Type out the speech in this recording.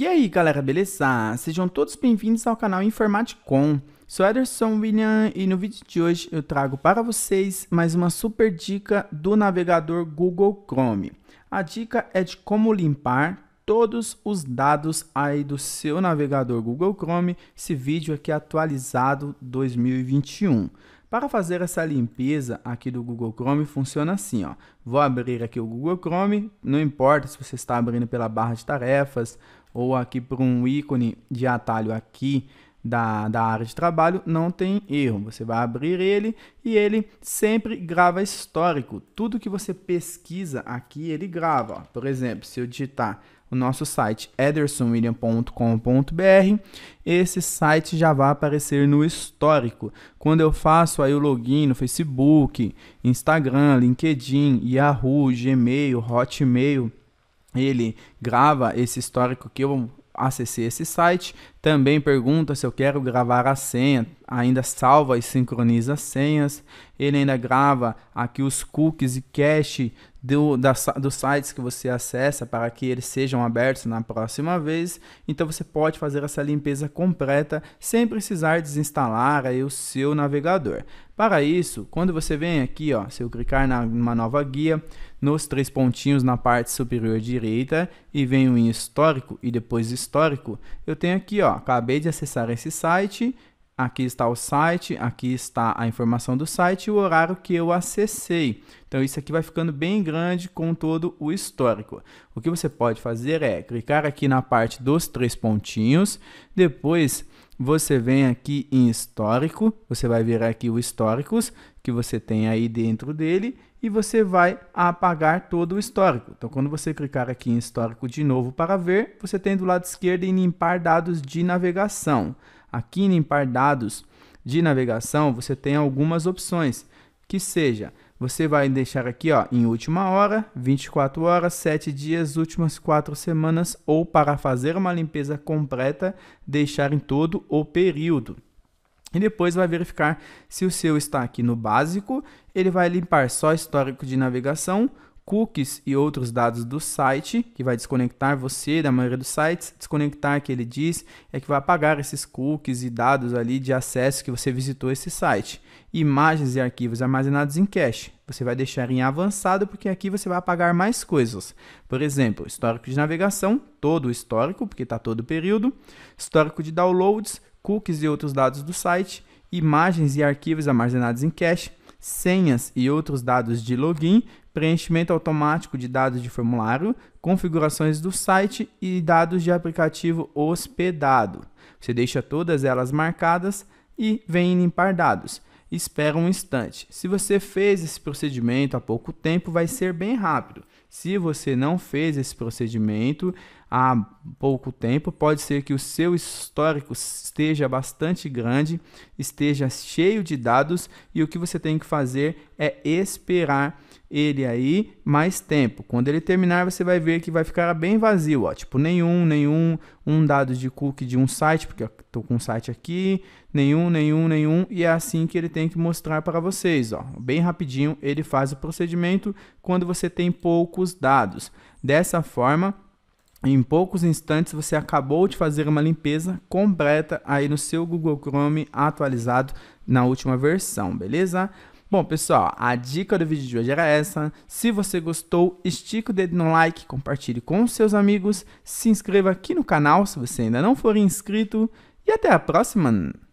E aí galera, beleza? Sejam todos bem-vindos ao canal Informaticom. Sou Ederson William e no vídeo de hoje eu trago para vocês mais uma super dica do navegador Google Chrome. A dica é de como limpar todos os dados aí do seu navegador Google Chrome. Esse vídeo aqui é atualizado 2021. Para fazer essa limpeza aqui do Google Chrome, funciona assim, ó. Vou abrir aqui o Google Chrome, não importa se você está abrindo pela barra de tarefas, ou aqui por um ícone de atalho aqui da, da área de trabalho, não tem erro. Você vai abrir ele e ele sempre grava histórico. Tudo que você pesquisa aqui, ele grava. Ó. Por exemplo, se eu digitar o nosso site edersonwilliam.com.br, esse site já vai aparecer no histórico. Quando eu faço aí o login no Facebook, Instagram, LinkedIn, Yahoo, Gmail, Hotmail, ele grava esse histórico que eu acessei esse site, também pergunta se eu quero gravar a senha, ainda salva e sincroniza as senhas. Ele ainda grava aqui os cookies e cache do, da, dos sites que você acessa para que eles sejam abertos na próxima vez. Então você pode fazer essa limpeza completa sem precisar desinstalar aí o seu navegador. Para isso, quando você vem aqui, ó, se eu clicar na uma nova guia, nos três pontinhos na parte superior direita e venho em histórico e depois histórico, eu tenho aqui ó, ó, acabei de acessar esse site, aqui está o site, aqui está a informação do site e o horário que eu acessei. Então isso aqui vai ficando bem grande com todo o histórico. O que você pode fazer é clicar aqui na parte dos três pontinhos, depois você vem aqui em histórico, você vai virar aqui o históricos que você tem aí dentro dele e você vai apagar todo o histórico. Então, quando você clicar aqui em histórico de novo para ver, você tem do lado esquerdo em limpar dados de navegação. Aqui em limpar dados de navegação, você tem algumas opções que seja. Você vai deixar aqui ó, em última hora, 24 horas, 7 dias, últimas 4 semanas, ou para fazer uma limpeza completa, deixar em todo o período. E depois vai verificar se o seu está aqui no básico, ele vai limpar só histórico de navegação, cookies e outros dados do site, que vai desconectar você da maioria dos sites. Desconectar, é que ele diz, é que vai apagar esses cookies e dados ali de acesso que você visitou esse site. Imagens e arquivos armazenados em cache. Você vai deixar em avançado porque aqui você vai apagar mais coisas. Por exemplo, histórico de navegação, todo o histórico, porque está todo o período. Histórico de downloads, cookies e outros dados do site. Imagens e arquivos armazenados em cache senhas e outros dados de login, preenchimento automático de dados de formulário, configurações do site e dados de aplicativo hospedado. Você deixa todas elas marcadas e vem limpar dados. Espera um instante. Se você fez esse procedimento há pouco tempo, vai ser bem rápido. Se você não fez esse procedimento, há pouco tempo, pode ser que o seu histórico esteja bastante grande, esteja cheio de dados e o que você tem que fazer é esperar ele aí mais tempo. Quando ele terminar, você vai ver que vai ficar bem vazio, ó, tipo nenhum, nenhum, um dado de cookie de um site, porque eu tô com um site aqui, nenhum, nenhum, nenhum, e é assim que ele tem que mostrar para vocês, ó. Bem rapidinho ele faz o procedimento quando você tem poucos dados. Dessa forma, em poucos instantes você acabou de fazer uma limpeza completa aí no seu Google Chrome atualizado na última versão, beleza? Bom, pessoal, a dica do vídeo de hoje era essa. Se você gostou, estica o dedo no like, compartilhe com seus amigos, se inscreva aqui no canal se você ainda não for inscrito e até a próxima!